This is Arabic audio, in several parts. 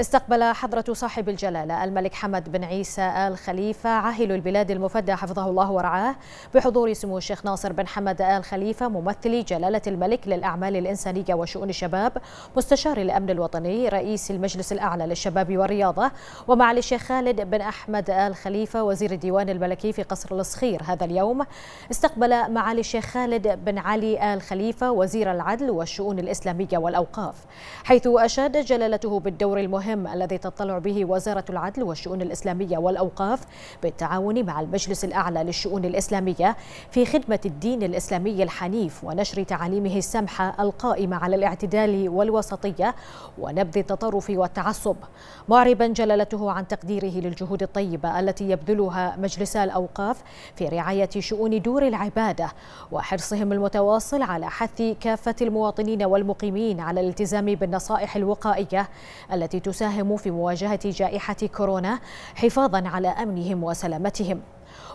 استقبل حضرة صاحب الجلالة الملك حمد بن عيسى آل خليفة عاهل البلاد المفدى حفظه الله ورعاه بحضور سمو الشيخ ناصر بن حمد آل خليفة ممثل جلالة الملك للأعمال الإنسانية وشؤون الشباب مستشار الأمن الوطني رئيس المجلس الأعلى للشباب والرياضة ومعالي الشيخ خالد بن أحمد آل خليفة وزير الديوان الملكي في قصر الصخير هذا اليوم استقبل معالي الشيخ خالد بن علي آل خليفة وزير العدل والشؤون الإسلامية والأوقاف حيث أشاد جلالته بالدور المهم المهم الذي تطلع به وزارة العدل والشؤون الإسلامية والأوقاف بالتعاون مع المجلس الأعلى للشؤون الإسلامية في خدمة الدين الإسلامي الحنيف ونشر تعاليمه السمحة القائمة على الاعتدال والوسطية ونبذ التطرف والتعصب معربا جلالته عن تقديره للجهود الطيبة التي يبذلها مجلس الأوقاف في رعاية شؤون دور العبادة وحرصهم المتواصل على حث كافة المواطنين والمقيمين على الالتزام بالنصائح الوقائية التي تساعد تساهم في مواجهة جائحة كورونا حفاظا على أمنهم وسلامتهم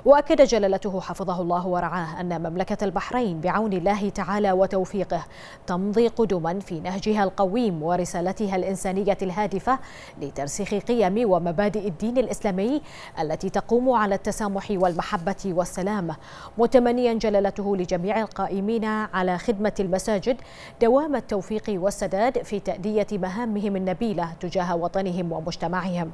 واكد جلالته حفظه الله ورعاه ان مملكه البحرين بعون الله تعالى وتوفيقه تمضي قدما في نهجها القويم ورسالتها الانسانيه الهادفه لترسيخ قيم ومبادئ الدين الاسلامي التي تقوم على التسامح والمحبه والسلام متمنيا جلالته لجميع القائمين على خدمه المساجد دوام التوفيق والسداد في تاديه مهامهم النبيله تجاه وطنهم ومجتمعهم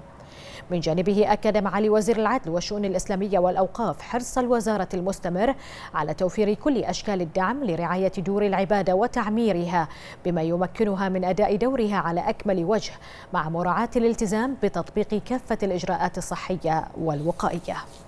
من جانبه أكد معالي وزير العدل والشؤون الإسلامية والأوقاف حرص الوزارة المستمر على توفير كل أشكال الدعم لرعاية دور العبادة وتعميرها بما يمكنها من أداء دورها على أكمل وجه مع مراعاة الالتزام بتطبيق كافة الإجراءات الصحية والوقائية